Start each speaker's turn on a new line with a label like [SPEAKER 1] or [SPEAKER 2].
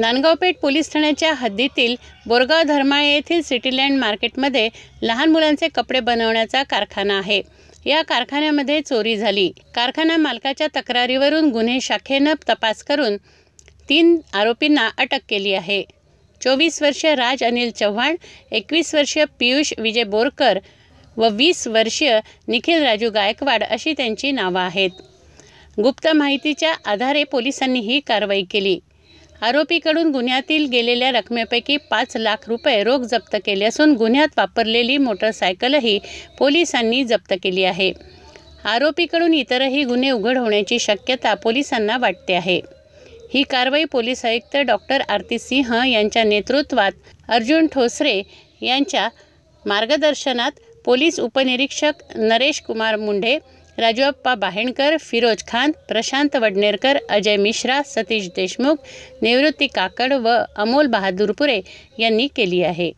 [SPEAKER 1] Nandgaon Peth police ठाण्याच्या हद्दीतील बोरगाव धर्माळे येथील सिटीलँड मार्केटमध्ये लहान मुलांचे कपडे बनवण्याचा कारखाना आहे या कारखान्यामध्ये चोरी झाली कारखाना मालकाच्या तक्रारीवरून गुन्हे शाखेनं तपास करून तीन आरोपींना अटक केली आहे चोवीस वर्षीय राज अनिल चव्हाण एकवीस वर्षीय पियुष विजय बोरकर व वीस वर्षीय निखिल राजू गायकवाड अशी त्यांची नावं आहेत गुप्त माहितीच्या आधारे पोलिसांनी ही कारवाई केली आरोपीकडून गुन्ह्यातील गेलेल्या रकमेपैकी पाच लाख रुपये रोख जप्त केले असून गुन्ह्यात वापरलेली मोटरसायकलही पोलिसांनी जप्त केली आहे आरोपीकडून इतरही गुन्हे उघड होण्याची शक्यता पोलिसांना वाटते आहे ही कारवाई पोलीस आयुक्त डॉक्टर आरती सिंह यांच्या नेतृत्वात अर्जुन ठोसरे यांच्या मार्गदर्शनात पोलीस उपनिरीक्षक नरेश कुमार मुंढे राजूअप्पा बाहेणकर फिरोज खान प्रशांत वडनेरकर अजय मिश्रा सतीश देशमुख निवृत्ती काकड व अमोल बहादूरपुरे यांनी केली आहे